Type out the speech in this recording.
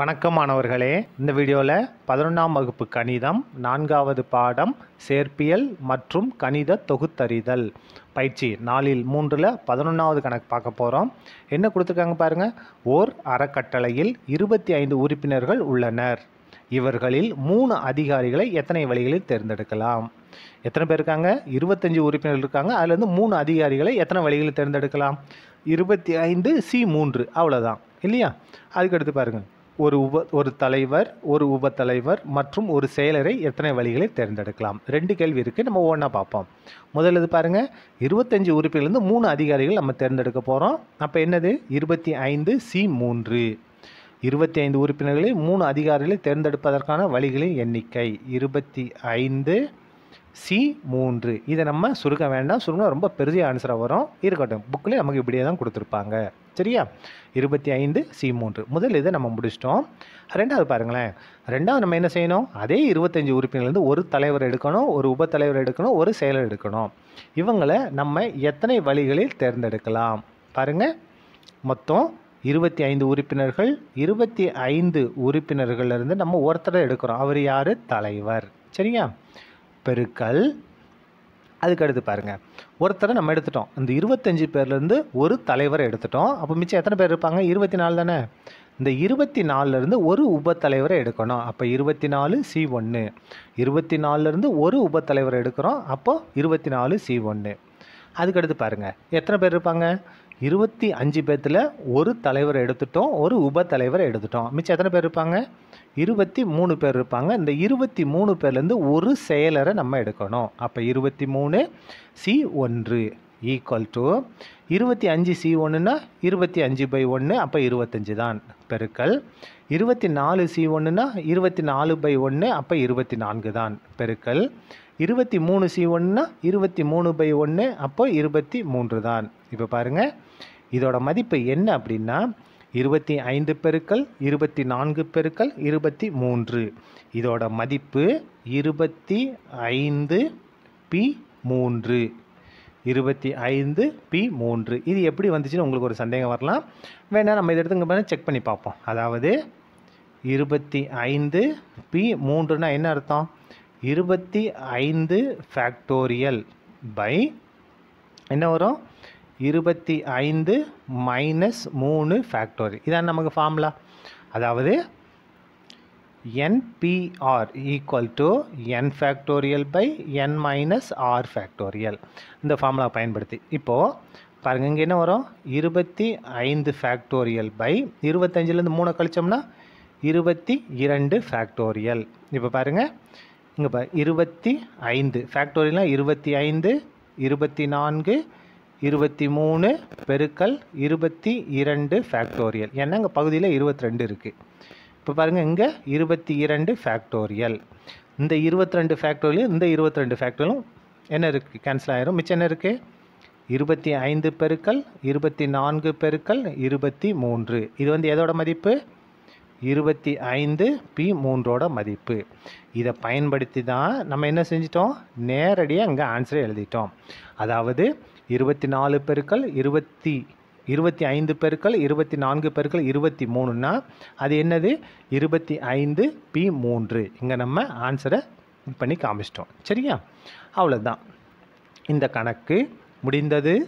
வணக்கம் மாணவர்களே இந்த வீடியோவில் பதினொன்றாம் வகுப்பு கணிதம் நான்காவது பாடம் சேர்ப்பியல் மற்றும் கணித தொகுத்தறிதல் பயிற்சி நாளில் மூன்றில் பதினொன்றாவது கணக்கு பார்க்க போகிறோம் என்ன கொடுத்துருக்காங்க பாருங்கள் ஓர் அறக்கட்டளையில் இருபத்தி ஐந்து உறுப்பினர்கள் உள்ளனர் இவர்களில் மூணு அதிகாரிகளை எத்தனை வழிகளில் தேர்ந்தெடுக்கலாம் எத்தனை பேர் இருக்காங்க இருபத்தஞ்சி உறுப்பினர்கள் இருக்காங்க அதுலேருந்து மூணு அதிகாரிகளை எத்தனை வழிகளில் தேர்ந்தெடுக்கலாம் இருபத்தி ஐந்து சி மூன்று அவ்வளோதான் இல்லையா அதுக்கடுத்து பாருங்கள் ஒரு உப ஒரு தலைவர் ஒரு உப தலைவர் மற்றும் ஒரு செயலரை எத்தனை வழிகளை தேர்ந்தெடுக்கலாம் ரெண்டு கேள்வி இருக்குது நம்ம ஒன்றா பார்ப்போம் முதல்ல இது பாருங்கள் இருபத்தஞ்சி உறுப்பிலிருந்து மூணு அதிகாரிகள் நம்ம தேர்ந்தெடுக்க போகிறோம் அப்போ என்னது இருபத்தி ஐந்து சி மூன்று இருபத்தி ஐந்து உறுப்பினர்களில் மூணு அதிகாரிகளை தேர்ந்தெடுப்பதற்கான வழிகளின் எண்ணிக்கை இருபத்தி ஐந்து சி மூன்று இதை நம்ம சுருக்க வேண்டாம் சுருங்க ரொம்ப பெரிய ஆன்சராக வரும் இருக்கட்டும் புக்கில் நமக்கு இப்படியே தான் கொடுத்துருப்பாங்க சரியா இருபத்தி ஐந்து சி மூன்று முதல் இதை நம்ம முடிச்சிட்டோம் ரெண்டாவது பாருங்களேன் ரெண்டாவது நம்ம என்ன செய்யணும் அதே இருபத்தஞ்சி உறுப்பினர்லேருந்து ஒரு தலைவர் எடுக்கணும் ஒரு உபத்தலைவர் எடுக்கணும் ஒரு செயலர் எடுக்கணும் இவங்களை நம்ம எத்தனை வழிகளில் தேர்ந்தெடுக்கலாம் பாருங்கள் மொத்தம் இருபத்தி ஐந்து உறுப்பினர்கள் இருபத்தி ஐந்து உறுப்பினர்கள்லேருந்து நம்ம ஒருத்தரை எடுக்கிறோம் அவர் யார் தலைவர் சரியா பெருக்கல் அதுக்கடுத்து பாருங்கள் ஒருத்தரை நம்ம எடுத்துட்டோம் இந்த இருபத்தஞ்சி பேர்லேருந்து ஒரு தலைவரை எடுத்துட்டோம் அப்போ மிச்சம் எத்தனை பேர் இருப்பாங்க இருபத்தி நாலு தானே இந்த இருபத்தி நாலுலேருந்து ஒரு உபத்தலைவரை எடுக்கணும் அப்போ இருபத்தி நாலு சி ஒன்று இருபத்தி நாலுலேருந்து ஒரு உபத்தலைவரை எடுக்கிறோம் அப்போ இருபத்தி நாலு சி ஒன்று அதுக்கடுத்து பாருங்கள் எத்தனை பேர் இருப்பாங்க இருபத்தி அஞ்சு பேர்த்தில் ஒரு தலைவரை எடுத்துட்டோம் ஒரு உப தலைவரை எடுத்துட்டோம் மிச்சம் எத்தனை பேர் இருப்பாங்க இருபத்தி மூணு பேர் இருப்பாங்க இந்த இருபத்தி மூணு பேர்லேருந்து ஒரு செயலரை நம்ம எடுக்கணும் அப்போ இருபத்தி மூணு சி ஒன்று ஈக்குவல் டு இருபத்தி அஞ்சு சி ஒன்றுனா இருபத்தி அஞ்சு பை ஒன்று அப்போ இருபத்தஞ்சி தான் பெருக்கல் இருபத்தி நாலு சி ஒன்றுனா இருபத்தி நாலு பை ஒன்று அப்போ இருபத்தி நான்கு தான் பெருக்கல் இருபத்தி மூணு சி ஒன்றுனா இருபத்தி மூணு பை ஒன்று அப்போ இருபத்தி மூன்று தான் இப்போ பாருங்கள் இதோட மதிப்பு என்ன அப்படின்னா இருபத்தி ஐந்து பெருக்கள் இருபத்தி நான்கு பெருக்கள் இருபத்தி மூன்று இதோட மதிப்பு இருபத்தி ஐந்து பி மூன்று இருபத்தி ஐந்து பி மூன்று இது எப்படி வந்துச்சுன்னு உங்களுக்கு ஒரு சந்தேகம் வரலாம் வேணால் நம்ம இதை எடுத்துங்க செக் பண்ணி பார்ப்போம் அதாவது இருபத்தி ஐந்து பி மூன்றுனா என்ன அர்த்தம் இருபத்தி ஐந்து ஃபேக்டோரியல் பை என்ன வரும் இருபத்தி ஐந்து மைனஸ் மூணு ஃபேக்டோரியல் இதான் நமக்கு ஃபார்முலா அதாவது nPr equal to n factorial by n minus r factorial இந்த ஃபார்முலா பயன்படுத்தி இப்போது பாருங்க இங்கே என்ன வரும் இருபத்தி ஐந்து ஃபேக்டோரியல் பை இருபத்தஞ்சிலேருந்து மூணை கழிச்சோம்னா இருபத்தி இரண்டு ஃபேக்டோரியல் இப்போ பாருங்கள் இங்கே இருபத்தி ஐந்து ஃபேக்டோரியல்னால் இருபத்தி ஐந்து இருபத்தி நான்கு இருபத்தி மூணு பெருக்கல் இருபத்தி இரண்டு ஃபேக்டோரியல் ஏன்னா இங்கே பகுதியில் இருபத்தி ரெண்டு இருக்குது இப்போ பாருங்கள் இங்கே இருபத்தி இரண்டு ஃபேக்டோரியல் இந்த இருபத்தி ரெண்டு ஃபேக்டோரியல் இந்த இருபத்தி ரெண்டு ஃபேக்டோரியலும் என்ன இருக்குது கேன்சல் ஆயிரும் மிச்சம் என்ன இருக்குது இருபத்தி ஐந்து பெருக்கல் இருபத்தி நான்கு பெருக்கல் இருபத்தி மூன்று இது வந்து எதோட மதிப்பு இருபத்தி ஐந்து பி மூன்றோட மதிப்பு இதை பயன்படுத்தி தான் நம்ம என்ன செஞ்சிட்டோம் நேரடியாக இங்கே ஆன்சரை எழுதிட்டோம் அதாவது இருபத்தி நாலு பெருக்கள் இருபத்தி இருபத்தி ஐந்து பெருக்கள் இருபத்தி நான்கு பெருக்கள் இருபத்தி மூணுன்னா அது என்னது இருபத்தி ஐந்து பி மூன்று இங்கே நம்ம ஆன்சரை பண்ணி காமிச்சிட்டோம் சரியா அவ்வளோதான் இந்த கணக்கு முடிந்தது